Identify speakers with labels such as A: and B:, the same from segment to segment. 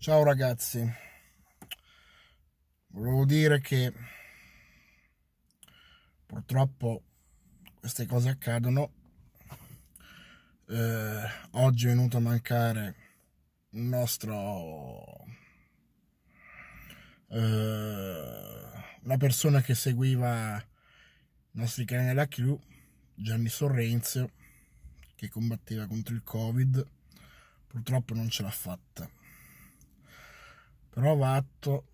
A: Ciao ragazzi, volevo dire che purtroppo queste cose accadono. Eh, oggi è venuto a mancare il nostro... Eh, una persona che seguiva i nostri canali della crew, Gianni Sorrenzio, che combatteva contro il Covid, purtroppo non ce l'ha fatta provato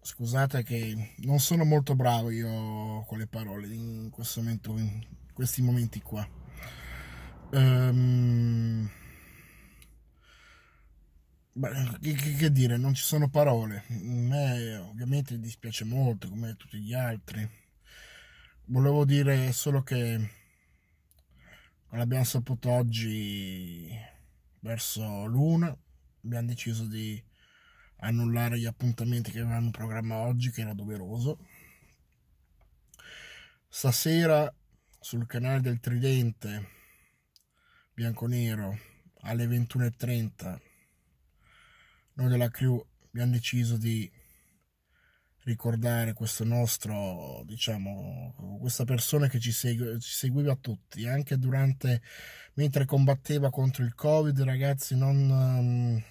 A: scusate che non sono molto bravo io con le parole in questo momento in questi momenti qua um, che, che, che, dire non ci sono parole a me ovviamente dispiace molto come a tutti gli altri volevo dire solo che l'abbiamo saputo oggi verso l'una abbiamo deciso di annullare gli appuntamenti che avevamo in programma oggi, che era doveroso. Stasera sul canale del Tridente Bianconero alle 21.30 noi della crew abbiamo deciso di ricordare questo nostro, diciamo, questa persona che ci, segue, ci seguiva tutti, anche durante, mentre combatteva contro il Covid, ragazzi, non... Um,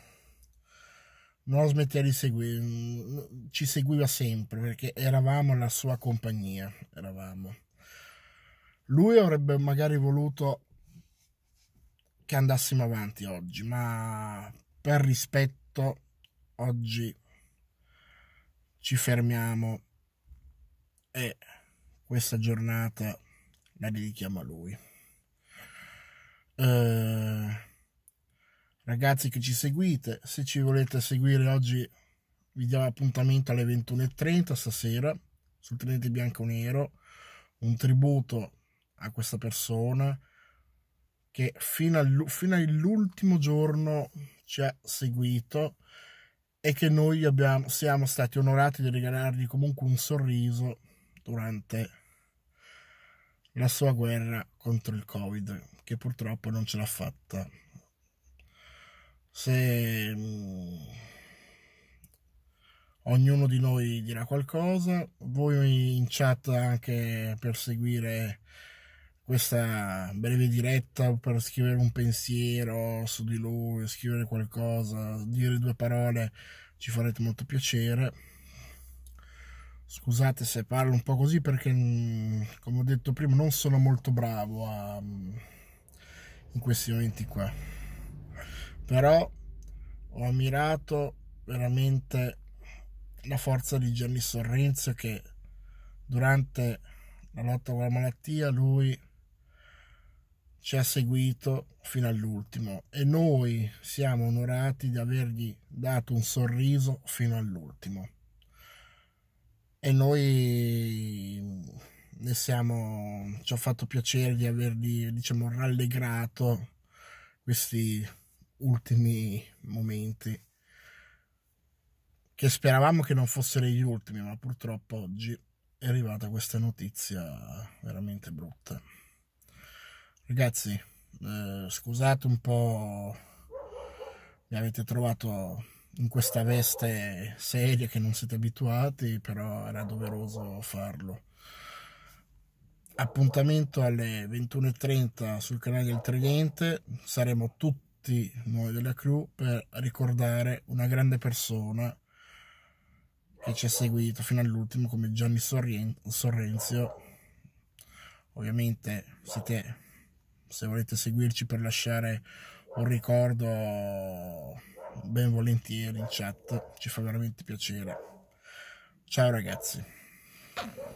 A: non smetteva di seguire, ci seguiva sempre perché eravamo la sua compagnia, eravamo. Lui avrebbe magari voluto che andassimo avanti oggi, ma per rispetto oggi ci fermiamo e questa giornata la dedichiamo a lui. Ehm ragazzi che ci seguite, se ci volete seguire oggi vi diamo appuntamento alle 21.30 stasera sul Tenente Bianco Nero, un tributo a questa persona che fino, all'ultimo giorno ci ha seguito e che noi abbiamo, siamo stati onorati di regalargli comunque un sorriso durante la sua guerra contro il Covid, che purtroppo non ce l'ha fatta se mh, mm, ognuno di noi dirà qualcosa voi in chat anche per seguire questa breve diretta per scrivere un pensiero su di lui scrivere qualcosa dire due parole ci farete molto piacere scusate se parlo un po' così perché mm, come ho detto prima non sono molto bravo a, mm, in questi momenti qua però ho ammirato veramente la forza di Gianni Sorrenzio che durante la lotta con la malattia lui ci ha seguito fino all'ultimo e noi siamo onorati di avergli dato un sorriso fino all'ultimo e noi ne siamo ci ha fatto piacere di avergli diciamo rallegrato questi ultimi momenti che speravamo che non fossero gli ultimi, ma purtroppo oggi è arrivata questa notizia veramente brutta. Ragazzi, eh, scusate un po', mi avete trovato in questa veste seria che non siete abituati, però era doveroso farlo. Appuntamento alle 21.30 sul canale del Tridente, saremo tutti tutti noi della crew per ricordare una grande persona che ci ha seguito fino all'ultimo come Gianni Sorrenzio. Ovviamente siete, se volete seguirci per lasciare un ricordo ben volentieri in chat, ci fa veramente piacere. Ciao ragazzi.